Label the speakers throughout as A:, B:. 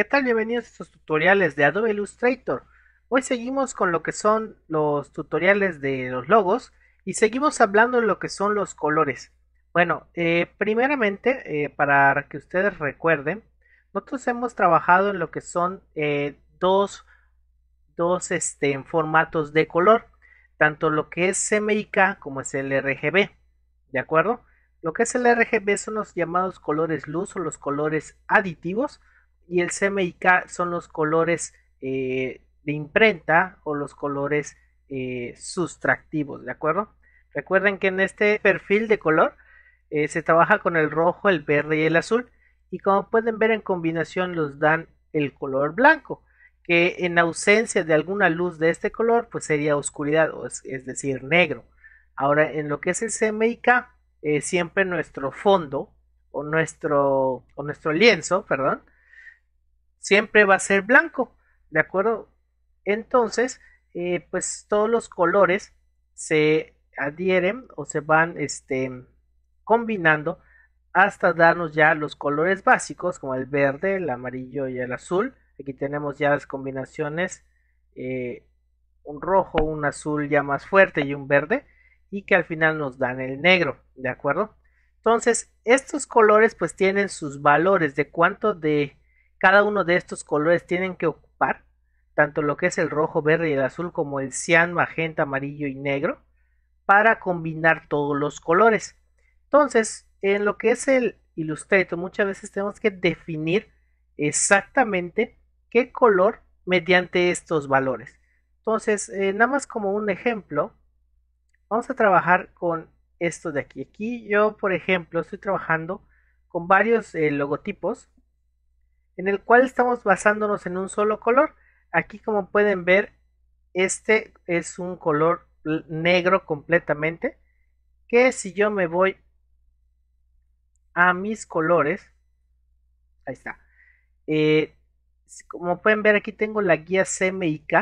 A: ¿Qué tal? Bienvenidos a estos tutoriales de Adobe Illustrator. Hoy seguimos con lo que son los tutoriales de los logos y seguimos hablando de lo que son los colores. Bueno, eh, primeramente, eh, para que ustedes recuerden, nosotros hemos trabajado en lo que son eh, dos, este, formatos de color, tanto lo que es CMYK como es el RGB, ¿de acuerdo? Lo que es el RGB son los llamados colores luz o los colores aditivos, y el CMYK son los colores eh, de imprenta o los colores eh, sustractivos, ¿de acuerdo? Recuerden que en este perfil de color eh, se trabaja con el rojo, el verde y el azul y como pueden ver en combinación los dan el color blanco que en ausencia de alguna luz de este color pues sería oscuridad es, decir negro. Ahora en lo que es el CMYK siempre nuestro fondo o nuestro, o nuestro lienzo, perdón, siempre va a ser blanco, ¿de acuerdo? Entonces, eh, pues todos los colores se adhieren o se van este, combinando hasta darnos ya los colores básicos como el verde, el amarillo y el azul. Aquí tenemos ya las combinaciones, eh, un rojo, un azul ya más fuerte y un verde y que al final nos dan el negro, ¿de acuerdo? Entonces, estos colores pues tienen sus valores de cuánto de cada uno de estos colores tienen que ocupar tanto lo que es el rojo, verde y el azul como el cian, magenta, amarillo y negro para combinar todos los colores. Entonces, en lo que es el Illustrator, muchas veces tenemos que definir exactamente qué color mediante estos valores. Entonces, eh, nada más como un ejemplo, vamos a trabajar con esto de aquí. Aquí yo, por ejemplo, estoy trabajando con varios eh, logotipos en el cual estamos basándonos en un solo color. Aquí como pueden ver, este es un color negro completamente, que si yo me voy a mis colores, ahí está. Eh, como pueden ver aquí tengo la guía CMYK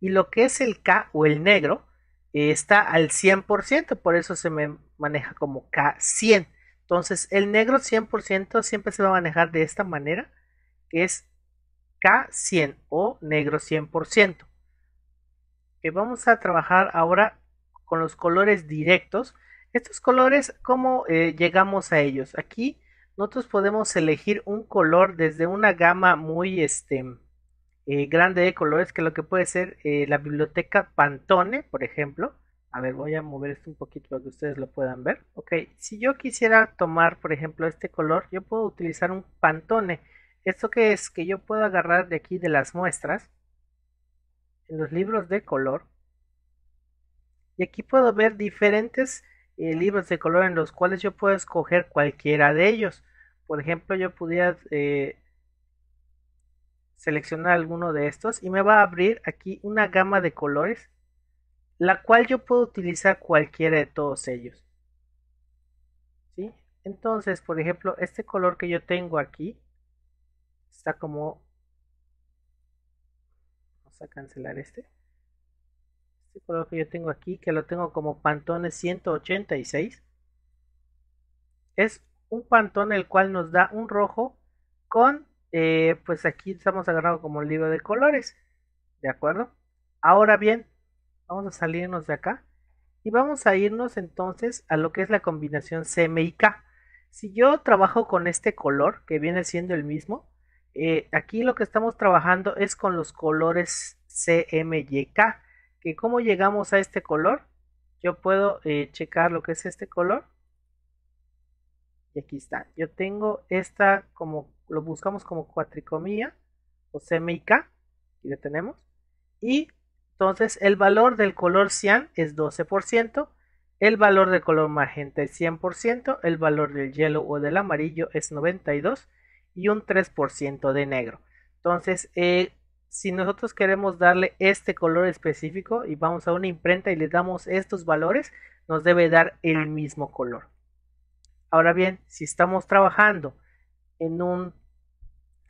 A: y lo que es el K o el negro eh, está al 100%, por eso se me maneja como K100. Entonces el negro 100% siempre se va a manejar de esta manera es K100 o negro 100%. Que vamos a trabajar ahora con los colores directos. Estos colores, ¿cómo eh, llegamos a ellos? Aquí nosotros podemos elegir un color desde una gama muy este, eh, grande de colores, que lo que puede ser eh, la biblioteca Pantone, por ejemplo. A ver, voy a mover esto un poquito para que ustedes lo puedan ver. Ok, si yo quisiera tomar, por ejemplo, este color, yo puedo utilizar un Pantone ¿Esto que es? Que yo puedo agarrar de aquí de las muestras, en los libros de color, y aquí puedo ver diferentes eh, libros de color en los cuales yo puedo escoger cualquiera de ellos. Por ejemplo, yo pudiera eh, seleccionar alguno de estos y me va a abrir aquí una gama de colores, la cual yo puedo utilizar cualquiera de todos ellos. ¿Sí? Entonces, por ejemplo, este color que yo tengo aquí, Está como... Vamos a cancelar este. Este color que yo tengo aquí, que lo tengo como pantones 186. Es un pantón el cual nos da un rojo con... Eh, pues aquí estamos agarrando como el libro de colores. ¿De acuerdo? Ahora bien, vamos a salirnos de acá. Y vamos a irnos entonces a lo que es la combinación CMYK. Si yo trabajo con este color, que viene siendo el mismo, eh, aquí lo que estamos trabajando es con los colores CMYK. Que cómo llegamos a este color. Yo puedo eh, checar lo que es este color. Y aquí está. Yo tengo esta como lo buscamos como cuatricomía o CMYK. Y lo tenemos. Y entonces el valor del color cian es 12%. El valor del color magenta es 100%, el valor del hielo o del amarillo es 92% y un 3% de negro. Entonces, eh, si nosotros queremos darle este color específico y vamos a una imprenta y le damos estos valores, nos debe dar el mismo color. Ahora bien, si estamos trabajando en un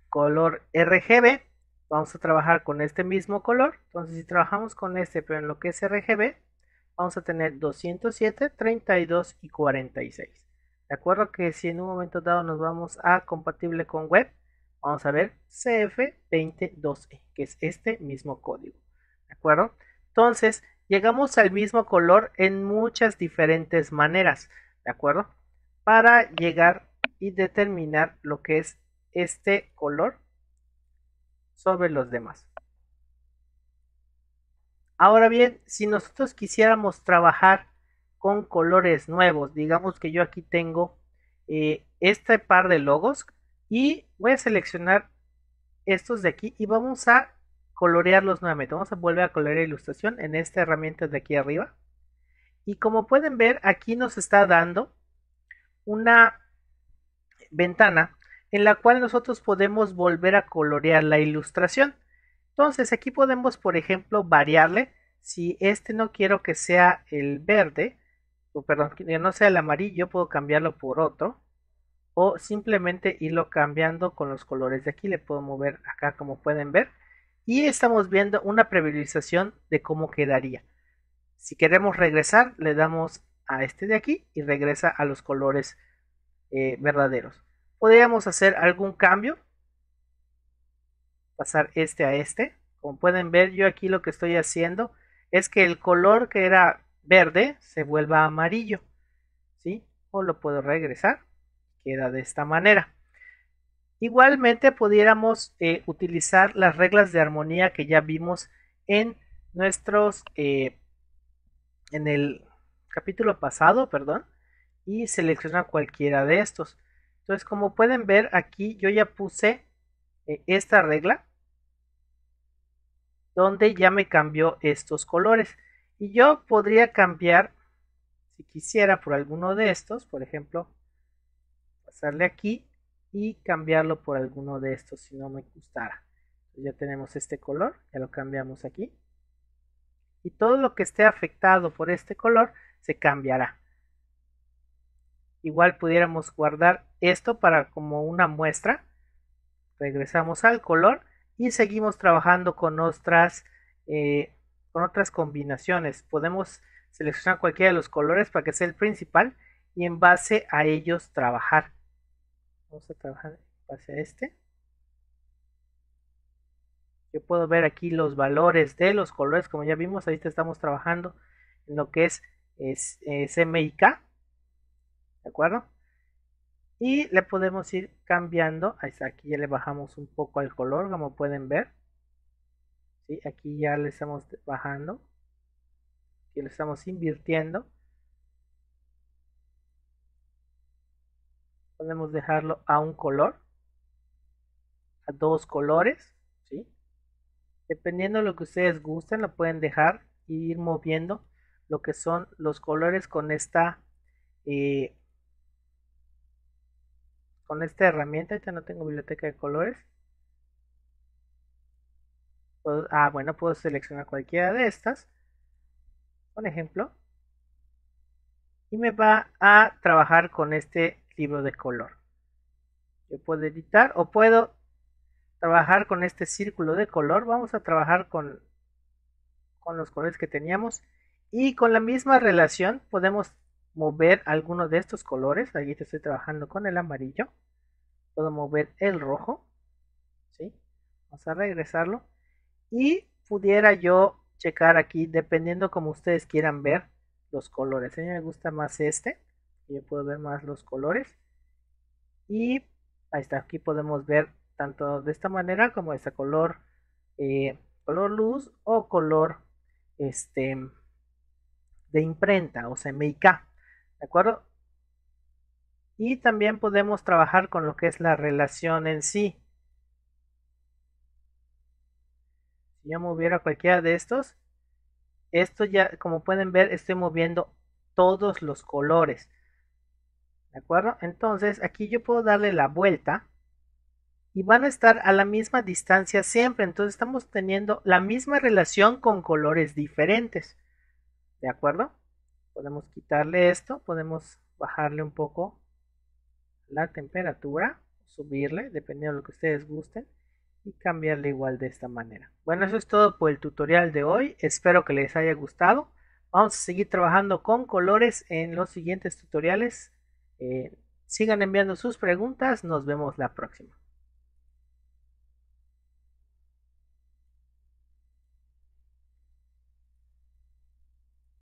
A: color RGB, vamos a trabajar con este mismo color. Entonces, si trabajamos con este, pero en lo que es RGB, vamos a tener 207, 32 y 46. De acuerdo que si en un momento dado nos vamos a compatible con web, vamos a ver cf 2012 que es este mismo código. ¿De acuerdo? Entonces, llegamos al mismo color en muchas diferentes maneras. ¿De acuerdo? Para llegar y determinar lo que es este color sobre los demás. Ahora bien, si nosotros quisiéramos trabajar con colores nuevos. Digamos que yo aquí tengo eh, este par de logos y voy a seleccionar estos de aquí y vamos a colorearlos nuevamente. Vamos a volver a colorear ilustración en esta herramienta de aquí arriba. Y como pueden ver, aquí nos está dando una ventana en la cual nosotros podemos volver a colorear la ilustración. Entonces aquí podemos, por ejemplo, variarle. Si este no quiero que sea el verde, perdón, que no sea el amarillo, puedo cambiarlo por otro. O simplemente irlo cambiando con los colores de aquí. Le puedo mover acá como pueden ver. Y estamos viendo una previsualización de cómo quedaría. Si queremos regresar, le damos a este de aquí y regresa a los colores eh, verdaderos. Podríamos hacer algún cambio. Pasar este a este. Como pueden ver, yo aquí lo que estoy haciendo es que el color que era verde se vuelva amarillo, ¿sí? O lo puedo regresar, queda de esta manera. Igualmente pudiéramos eh, utilizar las reglas de armonía que ya vimos en nuestros, eh, en el capítulo pasado, perdón, y selecciona cualquiera de estos. Entonces, como pueden ver aquí, yo ya puse eh, esta regla donde ya me cambió estos colores. Y yo podría cambiar, si quisiera, por alguno de estos, por ejemplo, pasarle aquí y cambiarlo por alguno de estos si no me gustara. Ya tenemos este color, ya lo cambiamos aquí. Y todo lo que esté afectado por este color se cambiará. Igual pudiéramos guardar esto para como una muestra. Regresamos al color y seguimos trabajando con nuestras eh, con otras combinaciones. Podemos seleccionar cualquiera de los colores para que sea el principal y en base a ellos trabajar. Vamos a trabajar en base a este. Yo puedo ver aquí los valores de los colores, como ya vimos, ahorita estamos trabajando en lo que es, es, ¿de acuerdo? Y le podemos ir cambiando, aquí ya le bajamos un poco al color, como pueden ver aquí ya le estamos bajando y le estamos invirtiendo podemos dejarlo a un color a dos colores ¿sí? dependiendo de lo que ustedes gusten lo pueden dejar e ir moviendo lo que son los colores con esta eh, con esta herramienta, ya no tengo biblioteca de colores ah, bueno, puedo seleccionar cualquiera de estas, por ejemplo, y me va a trabajar con este libro de color. Yo puedo editar o puedo trabajar con este círculo de color. Vamos a trabajar con, con los colores que teníamos. Y con la misma relación podemos mover alguno de estos colores. Aquí estoy trabajando con el amarillo. Puedo mover el rojo. ¿sí? Vamos a regresarlo y pudiera yo checar aquí dependiendo como ustedes quieran ver los colores. A mí me gusta más este, yo puedo ver más los colores y ahí está, aquí podemos ver tanto de esta manera como este color eh, color luz o color este de imprenta o CMYK, ¿de acuerdo? Y también podemos trabajar con lo que es la relación en sí. Si yo moviera cualquiera de estos, esto ya, como pueden ver, estoy moviendo todos los colores. ¿De acuerdo? Entonces aquí yo puedo darle la vuelta y van a estar a la misma distancia siempre. Entonces estamos teniendo la misma relación con colores diferentes. ¿De acuerdo? Podemos quitarle esto, podemos bajarle un poco la temperatura, subirle, dependiendo de lo que ustedes gusten y cambiarle igual de esta manera. Bueno, eso es todo por el tutorial de hoy. Espero que les haya gustado. Vamos a seguir trabajando con colores en los siguientes tutoriales. Eh, sigan enviando sus preguntas. Nos vemos la próxima.